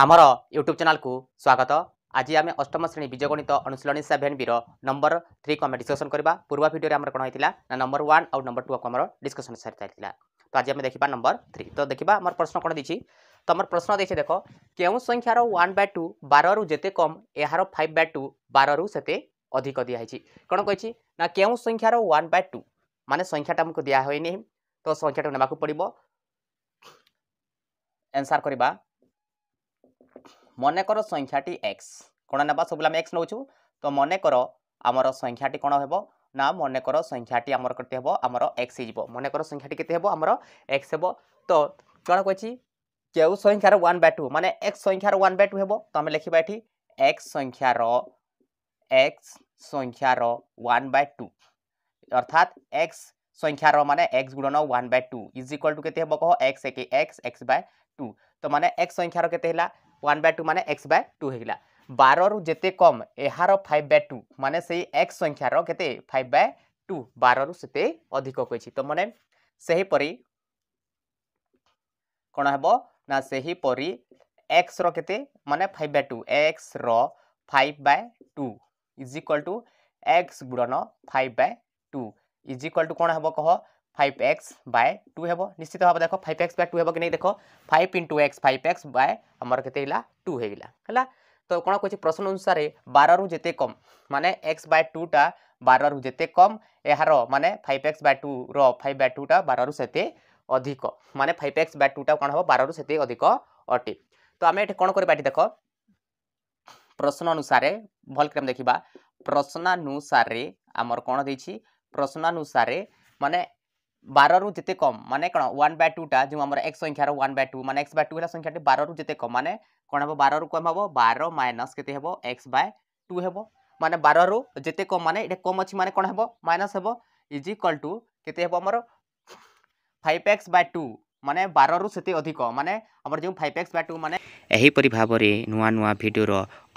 ଆମର ୟୁଟ୍ୟୁବ୍ ଚ୍ୟାନେଲ୍କୁ ସ୍ୱାଗତ ଆଜି ଆମେ ଅଷ୍ଟମ ଶ୍ରେଣୀ ବୀଜଗଣିତ ଅନୁଶୀଳନୀ ସେଭେନ୍ ବିର ନମ୍ବର ଥ୍ରୀକୁ ଆମେ ଡିସ୍କସନ୍ କରିବା ପୂର୍ବ ଭିଡ଼ିଓରେ ଆମର କ'ଣ ହେଇଥିଲା ନା ନମ୍ବର ୱାନ୍ ଆଉ ନମ୍ବର ଟୁକୁ ଆମର ଡିସ୍କସନ୍ ସାରିଥିଲା ତ ଆଜି ଆମେ ଦେଖିବା ନମ୍ବର ଥ୍ରୀ ତ ଦେଖିବା ଆମର ପ୍ରଶ୍ନ କ'ଣ ଦେଇଛି ତ ଆମର ପ୍ରଶ୍ନ ଦେଇଛି ଦେଖ କେଉଁ ସଂଖ୍ୟାର ୱାନ୍ ବାଇ ଟୁ ବାରରୁ ଯେତେ କମ୍ ଏହାର ଫାଇଭ୍ ବାଇ ଟୁ ବାରରୁ ସେତେ ଅଧିକ ଦିଆହେଇଛି କ'ଣ କହିଛି ନା କେଉଁ ସଂଖ୍ୟାର ୱାନ୍ ବାଇ ଟୁ ମାନେ ସଂଖ୍ୟାଟା ଆମକୁ ଦିଆ ହୋଇନି ତ ସଂଖ୍ୟାଟାକୁ ନେବାକୁ ପଡ଼ିବ ଆନ୍ସର୍ କରିବା মনেকর সংখ্যাটি এক্স কোণ নেবা সব আমি এক্স নেছু তো মনেকর আমার সংখ্যাটি কোণ হব না মনেকর সংখ্যাটি আমার কেতে হব আমার এক্স হয়ে যাব মনেকর সংখ্যাটি কেতে হব আমার এক্স হব তো কোণ কী কেউ সংখ্যার ওয়ান বাই টু মানে এক্স সংখ্যার ওয়ান বাই টু হব তো আমি লিখবা এটি এক্স সংখ্যার এক্স সংখ্যার ওয়ান বাই টু অর্থাৎ এক্স সংখ্যার মানে এক্স গুণন one by two is equal to কেতে হব কহ এক্স একে এক্স এক্স বাই টু তো মানে এক্স সংখ্যার কেতে হল ওয়ান বাই টু মানে এক্স বাই টু হয়েগলা বারু যেতে কম এর ফাইভ বাই টু মানে সেই এক্স সংখ্যার কেতে ফাইভ বাই টু বারু সেতে অধিক কইছি তো মানে সেইপরি কোণ হব না সেইপরি এক্স র কেতে মানে ফাইভ বাই টু এক্স র five by two is equal to X গুণন five by two is equal to কোণ হব কহ फाइव एक्स बाय टू हे निश्चित भाव देख फाइव एक्स बाय टू हे कि नहीं देख five into X five X by आमर के टू हो गला तो कौन कहे प्रश्न अनुसार बार रु जिते कम माने एक्स बाय टूटा बार रु जिते कम यार मानने फाइव एक्स बाय टू रइव बाय टूटा बार रु से अधिक माने फाइव एक्स बाय टूटा कौन हम बार रु से अधिक अटे तो आम ये कौन कर देख प्रश्न अनुसार भल देखा प्रश्नानुसार आमर कौन देखिए प्रश्नानुसार माने বারু যেতে কম মানে কোণ ওয়ান বাই টুটা যে আমার এক্স সংখ্যার ওয়ান বাই টু মানে এক্স বাই টু হল সংখ্যাটি বারু যেতে কম মানে কোণ হব বারু কম হব বার মাইনস কেতে হব এক্স বাই টু হব মানে বারু যেতে কম মানে এটা কম অছি মানে কোণ হব মাইনস হব ইজ ইকাল টু কেতে হব আমার ফাইভ এক্স বাই টু ମାନେ ବାରରୁ ସେତେ ଅଧିକ ମାନେ ଆମର ଯେଉଁ ଫାଇଭ୍ ଏକ୍ସ ବାଟୁ ମାନେ ଏହିପରି ଭାବରେ ନୂଆ ନୂଆ ଭିଡ଼ିଓର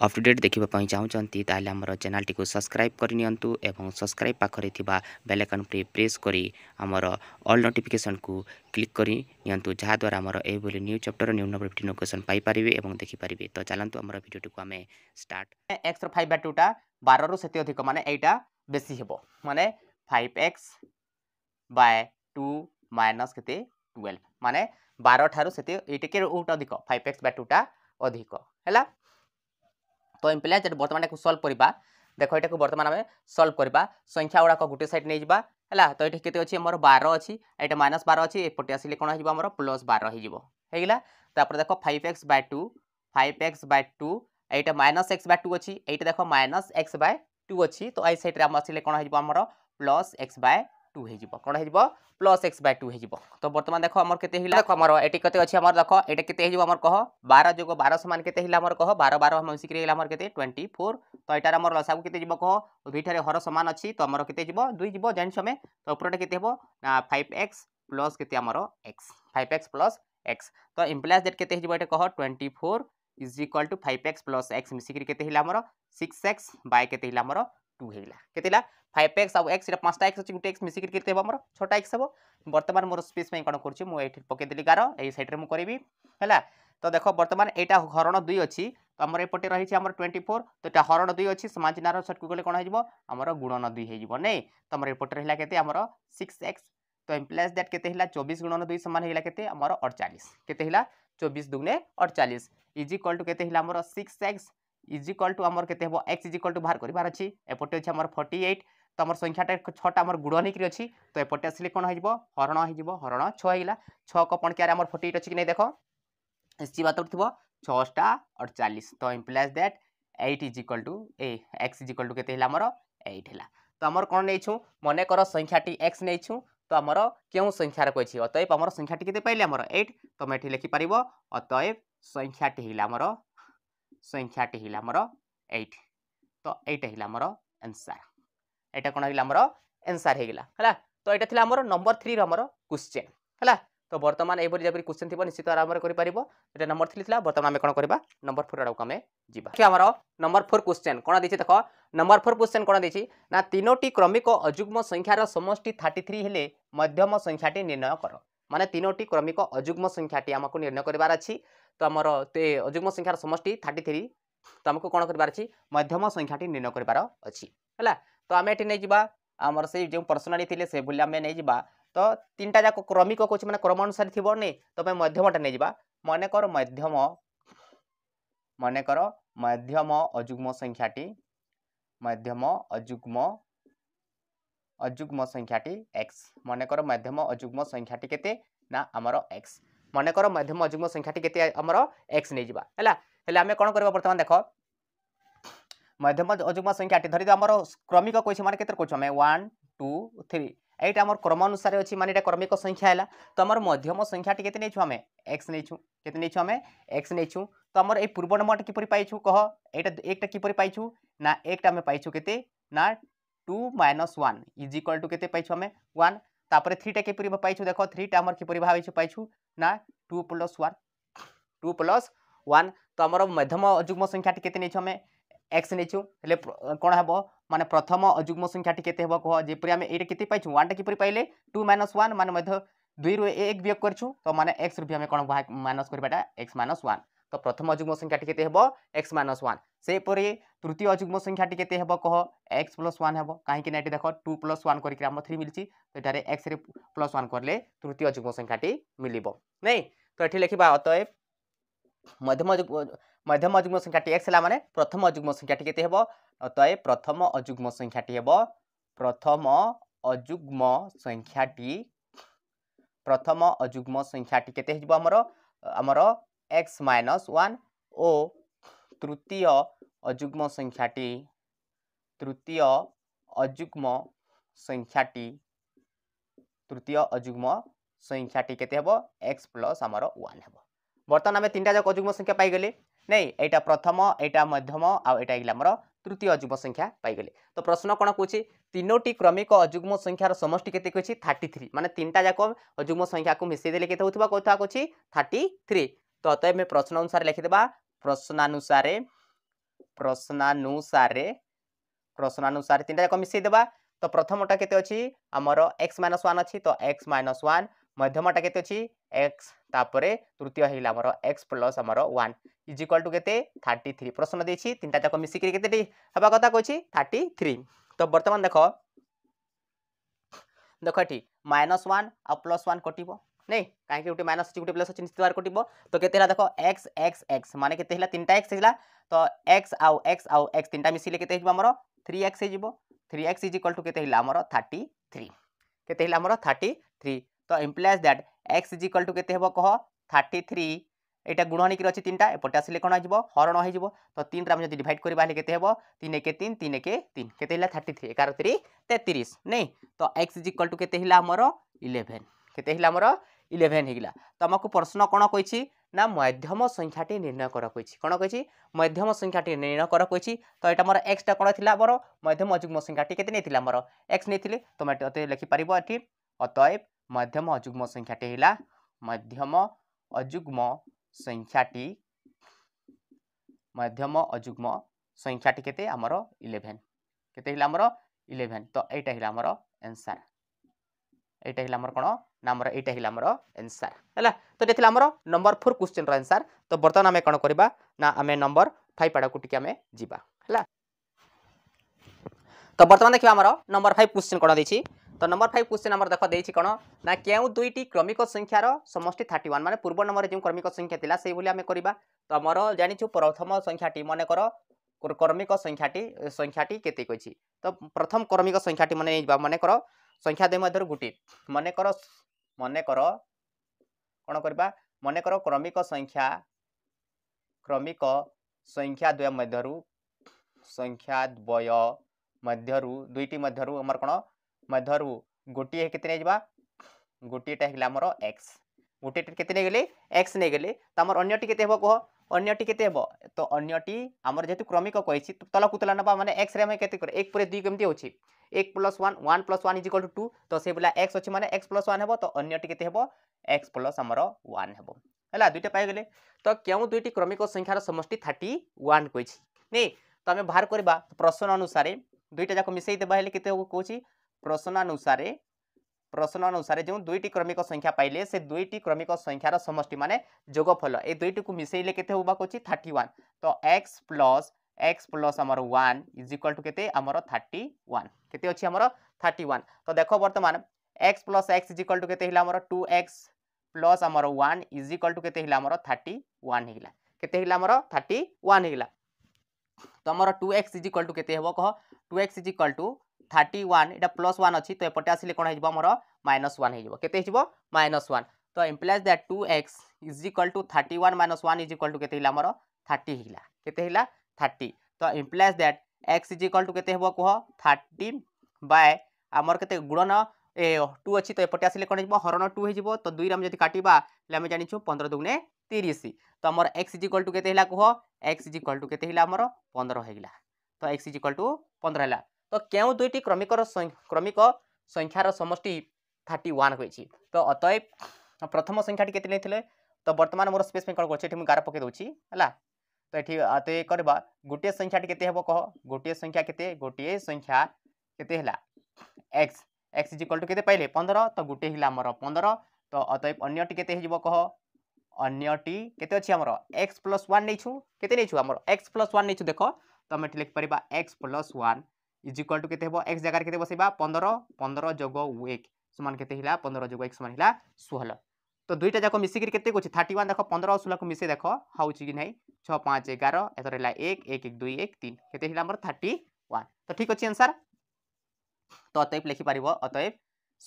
ଅପଡ଼େଟ୍ ଦେଖିବା ପାଇଁ ଚାହୁଁଛନ୍ତି ତାହେଲେ ଆମର ଚ୍ୟାନେଲ୍ଟିକୁ ସବସ୍କ୍ରାଇବ୍ କରିନିଅନ୍ତୁ ଏବଂ ସବସ୍କ୍ରାଇବ୍ ପାଖରେ ଥିବା ବେଲ୍ ଆଇକନ୍ଟି ପ୍ରେସ୍ କରି ଆମର ଅଲ୍ ନୋଟିଫିକେସନ୍କୁ କ୍ଲିକ୍ କରି ନିଅନ୍ତୁ ଯାହାଦ୍ୱାରା ଆମର ଏହିଭଳି news chapter new notification notification ପାଇପାରିବେ ଏବଂ ଦେଖିପାରିବେ ତ ଚାଲନ୍ତୁ ଆମର ଭିଡ଼ିଓଟିକୁ ଆମେ ଷ୍ଟାର୍ଟ ଏକ୍ସର ଫାଇଭ୍ ବାଇ ଟୁଟା ବାରରୁ ସେତେ ଅଧିକ ମାନେ ଏଇଟା ବେଶୀ ହେବ ମାନେ five X by two minus କେତେ ଟୁଏଲ୍ଭ মানে বার ঠার সেটি এইটিকে রুট অধিক ফাইভ এক্স বাই টুটা অধিক হল তো ইম্পিলা যেটা বর্তমান এখন সলভ করা দেখ এটাকে বর্তমান আমি সলভ করা সংখ্যা গুড়াক গোটে সাইড নিয়ে যা হল তো এটি কেতে অছি আমার বার অছি এটা মাইনাস বার অছি এপটে আসলে কোণ হয়ে আমার প্লস বার হয়ে হয়েগলা তারপরে দেখ five X by two five X by two এইটা মাইনাস এক্স বাই টু অছি এইটা দেখ মাইনাস এক্স বাই টু অছি তো এই সাইডে আমার আসলে কোণ হয়ে আমার প্লস এক্স বাই টু হয়ে কোণ হয়ে প্লস এক্স বাই টু হয়ে তো বর্তমান দেখো আমার কেতে হইলা দেখো আমার এটি কেতে অছি আমার দেখো এটা কেতে হয়ে আমার কহ বার যোগ বার সমান কেতে হইলা আমার কহ বার বার মিশিকি হইলা আমার কেতে টোয়েন্টি ফোর তো এটার আমার লসাগু কেতে যাব কহ দুইটার হর সমান অছি তো আমার কেতে যাব দুই যাব জানিছ আমি তো উপরটা কেতে হব না ফাইভ এক্স প্লস কেতে আমার X five X plus X তো ইমপ্লাস ডেট কেতে হয়ে এটা কহ twenty four is equal to five X plus X मिसिकी के आमर सिक्स एक्स बै के आमर ଟୁ ହେଇଗଲା କେତେ ହେଲା ଫାଇଭ୍ ଏକ୍ସ ଆଉ ଏକ୍ସ ଏଇଟା ପାଞ୍ଚଟା ଏକ୍ସ ଅଛି ଗୋଟେ ଏକ୍ସ ମିଶିକି କେତେ ହେବ ମୋର ଛଅଟା ଏକ୍ସ ହେବ ବର୍ତ୍ତମାନ ମୋର ସ୍ପେସ୍ ପାଇଁ କ'ଣ କରୁଛି ମୁଁ ଏଇଠି ପକାଇଦେଲି ଗାର ଏଇ ସାଇଡ଼୍ରେ ମୁଁ କରିବି ହେଲା ତ ଦେଖ ବର୍ତ୍ତମାନ ଏଇଟା ହରଣ ଦୁଇ ଅଛି ତ ଆମର ଏପଟେ ରହିଛି ଆମର ଟ୍ୱେଣ୍ଟି ଫୋର୍ ତ ଏଇଟା ହରଣ ଦୁଇ ଅଛି ସମାନ ଚିହ୍ନର ସର୍ଟକୁ ଗଲେ କ'ଣ ହେଇଯିବ ଆମର ଗୁଣନ ଦୁଇ ହେଇଯିବ ନାଇଁ ତ ଆମର ଏପଟେ ରହିଲା କେତେ ଆମର ସିକ୍ସ ଏକ୍ସ ତ ଇମ୍ପ୍ଲାଏଜ୍ ଦ୍ୟାଟ୍ କେତେ ହେଲା ଚବିଶ ଗୁଣନ ଦୁଇ ସମାନ ହେଇଗଲା କେତେ ଆମର ଅଡ଼ଚାଳିଶ କେତେ ହେଲା ଚବିଶ ଦୁଗୁଣେ ଅଡ଼ଚାଳିଶ ଇଜ୍ ଇକ୍ୱାଲ୍ ଟୁ କେତେ ହେଲା ଆମର six X is equal to আমার কেতে হব এক্স ইজ ইকাল টু বাহার করবার অছি এপটে অছি আমার ফর্টি এইট তো আমার সংখ্যাটা ছটা আমার গুড় হয়েকি অছি তো এপটে আসলে কোণ হয়ে হরণ হয়ে হরণ ছ হয়েগলা ছ কপণকিয়ার আমার ফর্টি এইট অছি কি নাই দেখ এসি বাতর থিব ছটা অড়চাশ তো implies that eight is equal to এ এক্স ইজ ইকাল টু কেতে হল আমার এইট হল তো আমার কোণ নেইছু মনে কর সংখ্যাটি এক্স নেইছু তো আমার কেউ সংখ্যার কইছি অতএব আমার সংখ্যাটি কেতে পাইলে আমার এইট তুমি এটি লেখিপার অতএব সংখ্যাটি হল আমার ସଂଖ୍ୟାଟି ହେଲା ଆମର ଏଇଟ୍ ତ ଏଇଟା ହେଲା ଆମର ଆନ୍ସାର୍ ଏଇଟା କ'ଣ ହେଲା ଆମର ଆନ୍ସାର୍ ହେଇଗଲା ହେଲା ତ ଏଇଟା ଥିଲା ଆମର ନମ୍ବର ଥ୍ରୀର ଆମର କ୍ୱେଶ୍ଚେନ୍ ହେଲା ତ ବର୍ତ୍ତମାନ ଏହିପରି ଯେପରି କ୍ୱେଶ୍ଚେନ୍ ଥିବ ନିଶ୍ଚିତ ଆରାମରେ କରିପାରିବ ଏଇଟା ନମ୍ବର ଥ୍ରୀ ଥିଲା ବର୍ତ୍ତମାନ ଆମେ କ'ଣ କରିବା ନମ୍ବର ଫୋର୍ ଆଡ଼କୁ ଆମେ ଯିବା ଆମର ନମ୍ବର ଫୋର୍ କ୍ୱେଶ୍ଚେନ୍ କ'ଣ ଦେଇଛି ଦେଖ ନମ୍ବର ଫୋର୍ କ୍ୱେଶ୍ଚେନ୍ କ'ଣ ଦେଇଛି ନା ତିନୋଟି କ୍ରମିକ ଅଯୁଗ୍ମ ସଂଖ୍ୟାର ସମଷ୍ଟି ଥାର୍ଟି ଥ୍ରୀ ହେଲେ ମଧ୍ୟମ ସଂଖ୍ୟାଟି ନିର୍ଣ୍ଣୟ କର ମାନେ ତିନୋଟି କ୍ରମିକ ଅଯୁଗ୍ମ ସଂଖ୍ୟାଟି ଆମକୁ ନିର୍ଣ୍ଣୟ କରିବାର ଅଛି ତ ଆମର ଅଯୁଗ୍ମ ସଂଖ୍ୟାର ସମଷ୍ଟି ଥାର୍ଟି ଥ୍ରୀ ତ ଆମକୁ କ'ଣ କରିବାର ଅଛି ମଧ୍ୟମ ସଂଖ୍ୟାଟି ନିର୍ଣ୍ଣୟ କରିବାର ଅଛି ହେଲା ତ ଆମେ ଏଠି ନେଇଯିବା ଆମର ସେଇ ଯେଉଁ ପର୍ସନାଲି ଥିଲେ ସେଭଳି ଆମେ ନେଇଯିବା ତ ତିନିଟା ଯାକ କ୍ରମିକ କହୁଛି ମାନେ କ୍ରମ ଅନୁସାରେ ଥିବ ନେଇ ତ ପାଇଁ ମଧ୍ୟମଟା ନେଇଯିବା ମନେକର ମଧ୍ୟମ ମନେକର ମଧ୍ୟମ ଅଯୁଗ୍ମ ସଂଖ୍ୟାଟି ମଧ୍ୟମ ଅଯୁଗ୍ମ অযুগ্ম সংখ্যাটি এক্স মনে কর মধ্যম অযুগ্ম সংখ্যাটি কেতে না আমার এক্স মনে কর মধ্যম অযুগ্ম সংখ্যাটি কেতে আমার এক্স নিয়ে যা হ্যাঁ হলে আমি কোণ করবা বর্তমান দেখ মধ্যম অযুগ্ম সংখ্যাটি ধরি আমার ক্রমিক কইছি মানে কেতে কইছ আমি ওয়ান টু থ্রি এইটা আমার ক্রম অনুসারে অছি মানে এটা ক্রমিক সংখ্যা হল তো আমার মধ্যম সংখ্যাটি কেতে নেইছু আমি এক্স নেইছু কেতে নেইছু আমি এক্স নেইছু তো আমার এই পূর্ব নম্বরটা কিপর পাইছু কহ এইটা একটা কিপর পাইছু না একটা আমি পাইছু কেতে না two minus one is equal to কেতে পাইছ আমি ওয়ান তাপরে থ্রিটা কিপরি পাইছ দেখ থ্রিটা আমার কিপরি ভাবে পাইছ না two plus one two plus one তো আমার মধ্যম অযুগ্ম সংখ্যাটি কেতে নিয়েছ আমি এক্স নিয়েছু হলে কোণ হব মানে প্রথম অযুগ্ম সংখ্যাটি কেতে হব কহ যেপরি আমি এইটা কেতে পাইছ ওয়ানটা কিপরি পাইলে টু মাইনস ওয়ান মানে মধ্য দুই রু এক বিয়োগ করছু তো মানে এক্স রু আমি কোণ মাইনস করবাটা এক্স মাইনস ওয়ান ତ ପ୍ରଥମ ଅଯୁଗ୍ମ ସଂଖ୍ୟାଟି କେତେ ହେବ ଏକ୍ସ ମାଇନସ୍ ୱାନ୍ ସେହିପରି ତୃତୀୟ ଅଯୁଗ୍ମ ସଂଖ୍ୟାଟି କେତେ ହେବ କହ ଏକ୍ସ ପ୍ଲସ୍ ୱାନ୍ ହେବ କାହିଁକି ନା ଏଠି ଦେଖ ଟୁ ପ୍ଲସ୍ ୱାନ୍ କରିକି ଆମ ଥ୍ରୀ ମିଳିଛି ତ ଏଠାରେ ଏକ୍ସରେ ପ୍ଲସ୍ ୱାନ୍ କଲେ ତୃତୀୟ ଅଯୁଗ୍ମ ସଂଖ୍ୟାଟି ମିଳିବ ନାଇଁ ତ ଏଠି ଲେଖିବା ଅତଏବ ମଧ୍ୟମ ମଧ୍ୟମ ଅଯୁଗ୍ମ ସଂଖ୍ୟାଟି ଏକ୍ସ ହେଲା ମାନେ ପ୍ରଥମ ଅଯୁଗ୍ମ ସଂଖ୍ୟାଟି କେତେ ହେବ ଅତଏବ ପ୍ରଥମ ଅଯୁଗ୍ମ ସଂଖ୍ୟାଟି ହେବ ପ୍ରଥମ ଅଯୁଗ୍ମ ସଂଖ୍ୟାଟି ପ୍ରଥମ ଅଯୁଗ୍ମ ସଂଖ୍ୟାଟି କେତେ ହେଇଯିବ ଆମର ଆମର এক্স মাইনস ওয়ান ও তৃতীয় অযুগ্ম সংখ্যাটি তৃতীয় অযুগ্ম সংখ্যাটি তৃতীয় অযুগ্ম সংখ্যাটি কেতে হব এক্স প্লস আমার ওয়ান হব বর্তমান আমি তিনটা যাক অযুগ্ম সংখ্যা পাইগলে নাই এইটা প্রথম এইটা মধ্যম আইটা হইলে আমার তৃতীয় অযুগ্ম সংখ্যা পাইগলে তো প্রশ্ন কোণ কুচি তিনোটি ক্রমিক অযুগ্ম সংখ্যার সমষ্টি কেতে কুচি থার্টি থ্রি মানে তিনটা যাক অযুগ্ম সংখ্যাকে মিশাই দেলে কেতে হোক কথা কুচি থার্টি থ্রি तो अतएव में प्रश्न अनुसार लिखिदेवा प्रश्नानुसार प्रश्नानुसार प्रश्नानुसार तीन टाक मिसईदेवा तो प्रथमटा के आमर एक्स माइनस वन अच्छी तो एक्स माइनस वन मध्यमटा के एक्स तापर तृतीय होगा आमर एक्स प्लस आमर वन इज इक्वाल टू के थर्टी थ्री प्रश्न देखिए तीन टाक मिसिकी के कथा कही थर्टी थ्री तो बर्तमान देख देख ये माइनस वन आ प्लस वन कटो नहीं कहीं गोटे माइनस अच्छी गोटे प्लस अच्छी निश्चित बार को तो के देख एक्स एक्स एक्स मैंने के तीन टा एक्स है तो एक्स आउ एक्स आउ एक्स तीन टाइम मिसले के थ्री एक्स हो three x is equal to के आमर थर्टी थ्री के आमर थर्टी थ्री तो implies that x is equal to के कह थर्टी थ्री এটা गुण হনিকি अच्छी तीन टाइम एपटे आसे कौन हो हरण हो तो तीन যদি ডিভাইড করা হলে কেতে হব তিন तीन তিন তিন একে তিন কেতে হল থার্টি থ্রি এগার তিরি তেত্রিশ নেই তো এক্স ইজ ইকাল টু କେତେ ହେଲା ଆମର ଇଲେଭେନ୍ ହେଇଗଲା ତୁମକୁ ପ୍ରଶ୍ନ କ'ଣ କହିଛି ନା ମଧ୍ୟମ ସଂଖ୍ୟାଟି ନିର୍ଣ୍ଣୟ କର କହିଛି କ'ଣ କହିଛି ମଧ୍ୟମ ସଂଖ୍ୟାଟି ନିର୍ଣ୍ଣୟ କର କହିଛି ତ ଏଇଟା ମୋର ଏକ୍ସଟା କ'ଣ ଥିଲା ମୋର ମଧ୍ୟମ ଅଯୁଗ୍ମ ସଂଖ୍ୟାଟି କେତେ ନେଇଥିଲା ଆମର ଏକ୍ସ ନେଇଥିଲି ତୁମେ ଅତି ଲେଖିପାରିବ ଏଠି ଅତଏବ ମଧ୍ୟମ ଅଯୁଗ୍ମ ସଂଖ୍ୟାଟି ହେଲା ମଧ୍ୟମ ଅଯୁଗ୍ମ ସଂଖ୍ୟାଟି ମଧ୍ୟମ ଅଯୁଗ୍ମ ସଂଖ୍ୟାଟି କେତେ ଆମର ଇଲେଭେନ୍ କେତେ ହେଲା ଆମର ଇଲେଭେନ୍ ତ ଏଇଟା ହେଲା ଆମର ଏନ୍ସାର୍ এইটা হল আমার কোণ না আমার এইটা হল আমার এনসার হল তো এটা লা আমার নম্বর ফোর কোশ্চেন এনসার তো বর্তমানে আমি কোণ করা না আমি নম্বর ফাইভ আড়ক টিকি আমি যা হল তো বর্তমানে দেখবা আমার নম্বর ফাইভ কোশ্চেন কোণ দিয়েছি তো নম্বর ফাইভ কোশ্চেন আমার দেখ দিয়েছি কোণ না কেউ দুইটি ক্রমিক সংখ্যার সমষ্টি থার্টি ওয়ান মানে পূর্ব নম্বরে যে ক্রমিক সংখ্যা লা সেইভাবে আমি করা তো আমার জাঁচু প্রথম সংখ্যাটি মনে কর ক্রমিক সংখ্যাটি সংখ্যাটি কেতে কইছি তো প্রথম ক্রমিক সংখ্যাটি মানে মনে কর ସଂଖ୍ୟା ଦୁଇ ମଧ୍ୟରୁ ଗୋଟିଏ ମନେକର ମନେକର କ'ଣ କରିବା ମନେକର କ୍ରମିକ ସଂଖ୍ୟା କ୍ରମିକ ସଂଖ୍ୟା ଦ୍ୱୟ ମଧ୍ୟରୁ ସଂଖ୍ୟା ଦ୍ୱୟ ମଧ୍ୟରୁ ଦୁଇଟି ମଧ୍ୟରୁ ଆମର କ'ଣ ମଧ୍ୟରୁ ଗୋଟିଏ କେତେ ନେଇଯିବା ଗୋଟିଏଟା ହେଇଗଲା ଆମର ଏକ୍ସ ଗୋଟିଏଟି କେତେ ନେଇଗଲେ ଏକ୍ସ ନେଇଗଲେ ତ ଆମର ଅନ୍ୟଟି କେତେ ହେବ କୁହ अन्यटी केते तो अन्यटी हमर जेतु क्रमिक कहिछि तला ना नबा माने x रे हम केते करे 1 पुरे 2 केमति होछि 1 plus 1 1 plus 1 is तो से बोला x अछि माने x plus 1 हेबो तो अन्यटी केते हेबो x plus हमर 1 हेबो हला तो क्यों दुइटी क्रमिक संख्यार समष्टि 31 कहिछि नहीं तो आमे बाहर करवा प्रश्न अनुसार दुईटा जाक मिसै देबा हेले प्रश्न अनुसार প্রশ্ন অনুসারে যে দুইটি ক্রমিক সংখ্যা পাইলে সে দুইটি ক্রমিক সংখ্যার সমষ্টি মানে যোগফল এই দুইটিকে মিশাইলে কেতে হওয়া হচ্ছে থার্টি ওয়ান তো এক্স প্লস এক্স প্লস আমার ওয়ান ইজ ইকুয়াল টু কেতে আমার থার্টি ওয়ান কেতে অছি আমার থার্টি ওয়ান তো দেখ বর্তমান x plus x is equal to কেতে হল আমার টু এক্স প্লস আমার ওয়ান ইজ ইকুয়াল টু কেতে হল আমার থার্টি ওয়ান হইলা কেতে হইলা আমার থার্টি ওয়ান হইলা তো আমার two x is equal to কেতে হব কহ two x is equal to thirty one এটা প্লস ওয়ান অছি তো এপটে আসলে কোণ হয়ে আমার মাইনস ওয়ান হয়ে কেতে হয়ে মাইনস ওয়ান তো implies that two x is equal to thirty one minus one is equal to কেতে হল আমার থার্টি হল কেতে হল থার্টি তো implies that x is equal to কেতে হব কুহ থার্টি বাই আমার কেতে গুণন এ টু অছি তো এপটে আসলে কোণ হয়ে হরণ টু হয়ে তো দুই আমি যদি কাটবা তাহলে আমি জাঁচু পনেরো দুগুণে তিরিশ তো আমার এক্স ইজ ইকাল টু কেতে হল কুহ এক্স ইজ ইকাল টু কেতে হল আমার পনেরো হয়ে তো এক্স ইজ ইকাল টু পনেরো হল তো কেউ দুইটি ক্রমিকর ক্রমিক সংখ্যার সমষ্টি থার্টি ওয়ান হয়েছি তো অতএব প্রথম সংখ্যাটি কেতে নিয়ে তো বর্তমান মোর স্পেস কোণ করছি এটি গার পকাই দেছি হল তো এটি তো এ করবা গোটিয়ে সংখ্যাটি কেতে হব কহ গোটিয়ে সংখ্যা কেতে গোটিয়ে সংখ্যা কেতে হল x x is equal to কেতে পাইলে পনেরো তো গোটে হল আমার পনেরো তো অতএব অন্যটি কেতে হয়ে কহ অন্যটি কেতে অছি আমার এক্স প্লস ওয়ান নেইছু কেতে নেইছু আমার এক্স প্লস ওয়ান নেইছু দেখ তো আমি এটি লিখিপার x plus one is equal to केते हेबो x जगह रे केते बसेबा 15 15 जोग सामान के पंद्रह हिला 15 जोग 1 समान तो दुईटा जाक मिसिक केते कोछि 31 देखो और 16 को मिसे देख हाउची कि नाही छः पाँच एगार एथर है एक एक 1 2 1 3 केते हिला हमर तो ठीक अच्छे एनसर तो अतएव लिखिपार पारिबो अतएव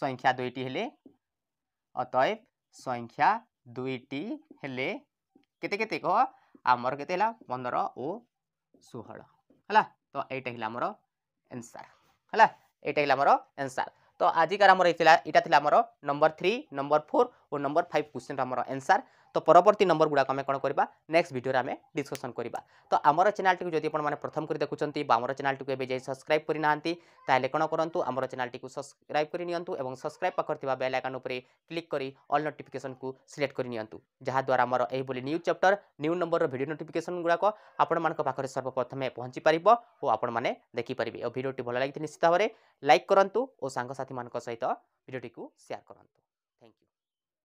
संख्या दुईटी अतएव संख्या दुईटी हेले केते केते कह आमर केते हला 15 ओ 16 तो एटा हिला ଏନ୍ସାର୍ ହେଲା ଏଇଟା ହେଲା ଆମର ଏନ୍ସାର୍ ତ ଆଜିକାର ଆମର ଥିଲା ଏଇଟା ଥିଲା ଆମର ନମ୍ବର ଥ୍ରୀ ନମ୍ବର ଫୋର୍ ଓ ନମ୍ବର ଫାଇଭ୍ କ୍ୱେଶ୍ଚିନ୍ର ଆମର ଏନ୍ସାର୍ তো পরবর্তী নম্বর গুড়া আমি কোণ করা নেক্সট ভিডিওরে আমি ডিসকসন করা তো আমার চ্যানেলটি যদি আপনার প্রথম করে দেখুম বা আমার চ্যানেলটি এবে যাই সবসক্রাইব করে না তাহলে কোণ করতু আমার চ্যানেলটি সবসক্রাইব করে নিয়ন্তু এবং সবসক্রাইব পাখে থাকা বেল আইকন উপরে ক্লিক করে অল নোটিফিকেসন কু সিলেক্ট করে নিয়ন্তু যাদ্বারা আমার এইভাবে news chapter new number video notification গুড়া আপনার পাখে সর্বপ্রথমে পৌঁছি পাব ও আপনার দেখিপারে ও ভিডিওটি ভাল লাগি নিশ্চিত ভাবে লাইক করতু ও সাংসাথী সহিত ভিডিওটি সেয়ার করতু